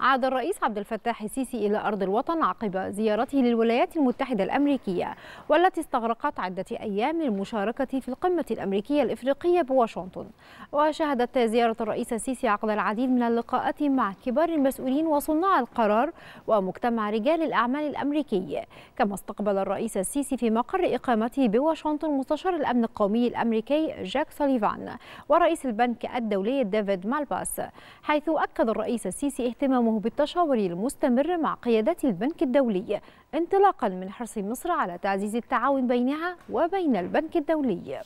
عاد الرئيس عبد الفتاح السيسي إلى أرض الوطن عقب زيارته للولايات المتحدة الأمريكية والتي استغرقت عدة أيام للمشاركة في القمة الأمريكية الإفريقية بواشنطن وشهدت زيارة الرئيس السيسي عقد العديد من اللقاءات مع كبار المسؤولين وصناع القرار ومجتمع رجال الأعمال الأمريكي كما استقبل الرئيس السيسي في مقر إقامته بواشنطن مستشار الأمن القومي الأمريكي جاك سوليفان ورئيس البنك الدولي ديفيد مالباس حيث أكد الرئيس السيسي اهتمامه قيامه بالتشاور المستمر مع قيادات البنك الدولي انطلاقا من حرص مصر على تعزيز التعاون بينها وبين البنك الدولي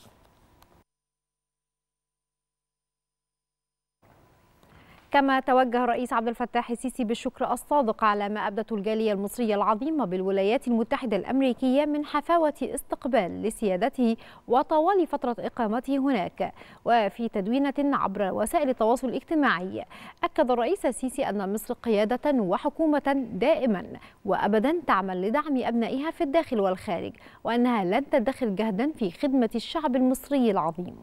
كما توجه الرئيس عبد الفتاح السيسي بالشكر الصادق على ما أبدته الجالية المصرية العظيمة بالولايات المتحدة الأمريكية من حفاوة استقبال لسيادته وطوال فترة إقامته هناك وفي تدوينة عبر وسائل التواصل الاجتماعي أكد الرئيس السيسي أن مصر قيادة وحكومة دائما وأبدا تعمل لدعم أبنائها في الداخل والخارج وأنها لن تدخل جهدا في خدمة الشعب المصري العظيم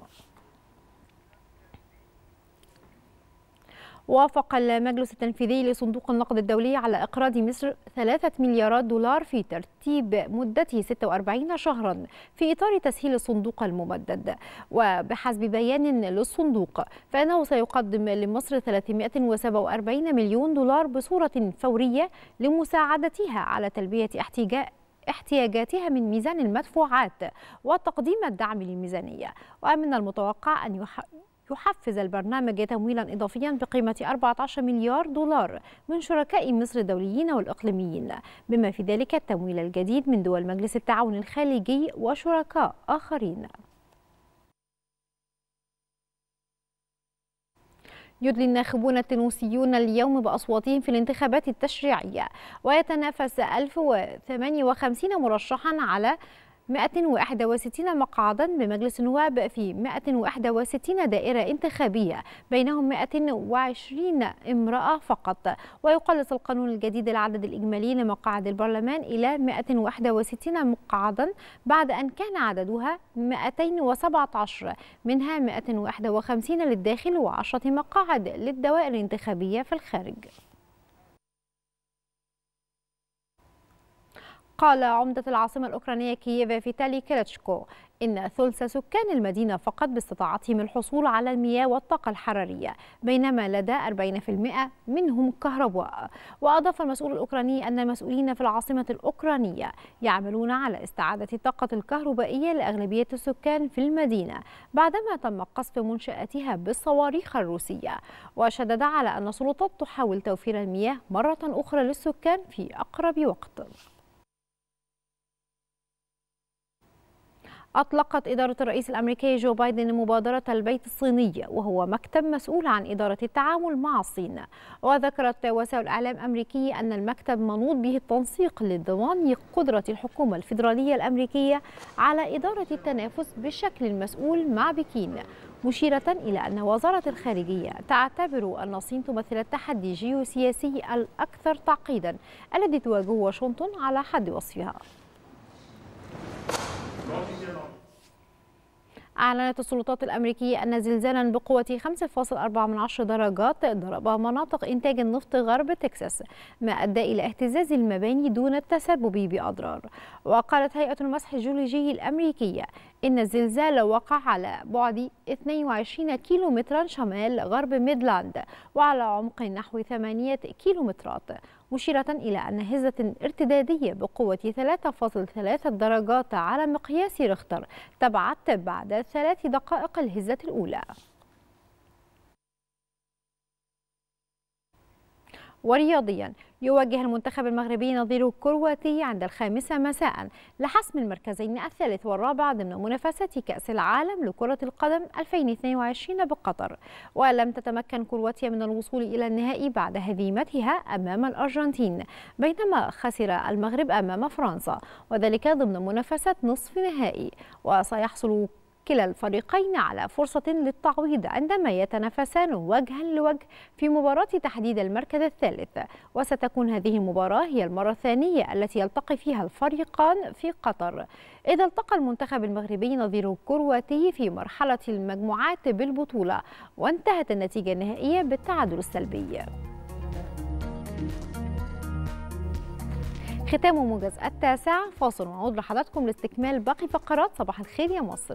وافق المجلس التنفيذي لصندوق النقد الدولي على إقراض مصر 3 مليارات دولار في ترتيب مدته 46 شهرا في إطار تسهيل الصندوق الممدد وبحسب بيان للصندوق فإنه سيقدم لمصر 347 مليون دولار بصورة فورية لمساعدتها على تلبية احتياجات احتياجاتها من ميزان المدفوعات وتقديم الدعم للميزانية ومن المتوقع أن يحقق يحفز البرنامج تمويلا إضافيا بقيمة 14 مليار دولار من شركاء مصر الدوليين والإقليميين بما في ذلك التمويل الجديد من دول مجلس التعاون الخليجي وشركاء آخرين يدلي الناخبون التنوسيون اليوم بأصواتهم في الانتخابات التشريعية ويتنافس 1058 مرشحا على 161 مقعدا بمجلس النواب في 161 دائرة انتخابية بينهم 120 امرأة فقط ويقلص القانون الجديد العدد الإجمالي لمقاعد البرلمان إلى 161 مقعدا بعد أن كان عددها 217 منها 151 للداخل و10 مقاعد للدوائر الانتخابية في الخارج قال عمدة العاصمة الأوكرانية كييف فيتالي كيرتشكو إن ثلث سكان المدينة فقط باستطاعتهم الحصول على المياه والطاقة الحرارية بينما لدى 40% منهم كهرباء وأضاف المسؤول الأوكراني أن المسؤولين في العاصمة الأوكرانية يعملون على استعادة الطاقة الكهربائية لأغلبية السكان في المدينة بعدما تم قصف منشآتها بالصواريخ الروسية وشدد على أن السلطات تحاول توفير المياه مرة أخرى للسكان في أقرب وقت أطلقت إدارة الرئيس الأمريكي جو بايدن مبادرة البيت الصيني وهو مكتب مسؤول عن إدارة التعامل مع الصين وذكرت وسائل إعلام الأمريكية أن المكتب منوط به التنسيق لضمان قدرة الحكومة الفيدرالية الأمريكية على إدارة التنافس بشكل مسؤول مع بكين مشيرة إلى أن وزارة الخارجية تعتبر أن الصين تمثل التحدي الجيوسياسي الأكثر تعقيدا الذي تواجهه واشنطن على حد وصفها أعلنت السلطات الأمريكية أن زلزالا بقوة 5.4 درجات ضرب مناطق إنتاج النفط غرب تكساس ما أدى إلى اهتزاز المباني دون التسبب بأضرار وقالت هيئة المسح الجيولوجي الأمريكية إن الزلزال وقع على بعد 22 كيلومترا شمال غرب ميدلاند وعلى عمق نحو 8 كيلومترات مشيرة إلى أن هزة ارتدادية بقوة 3.3 درجات على مقياس رختر تبعت بعد ثلاث دقائق الهزة الأولى ورياضيا يواجه المنتخب المغربي نظيره الكرواتي عند الخامسة مساء لحسم المركزين الثالث والرابع ضمن منافسة كأس العالم لكرة القدم 2022 بقطر ولم تتمكن كرواتيا من الوصول إلى النهائي بعد هزيمتها أمام الأرجنتين بينما خسر المغرب أمام فرنسا وذلك ضمن منافسة نصف نهائي وسيحصل كلا الفريقين على فرصة للتعويض عندما يتنافسان وجها لوجه في مباراة تحديد المركز الثالث وستكون هذه المباراة هي المرة الثانية التي يلتقي فيها الفريقان في قطر إذا التقى المنتخب المغربي نظير كرواتي في مرحلة المجموعات بالبطولة وانتهت النتيجة النهائية بالتعادل السلبي ختام موجز التاسع فاصل ونعود لحضراتكم لاستكمال باقي فقرات صباح الخير يا مصر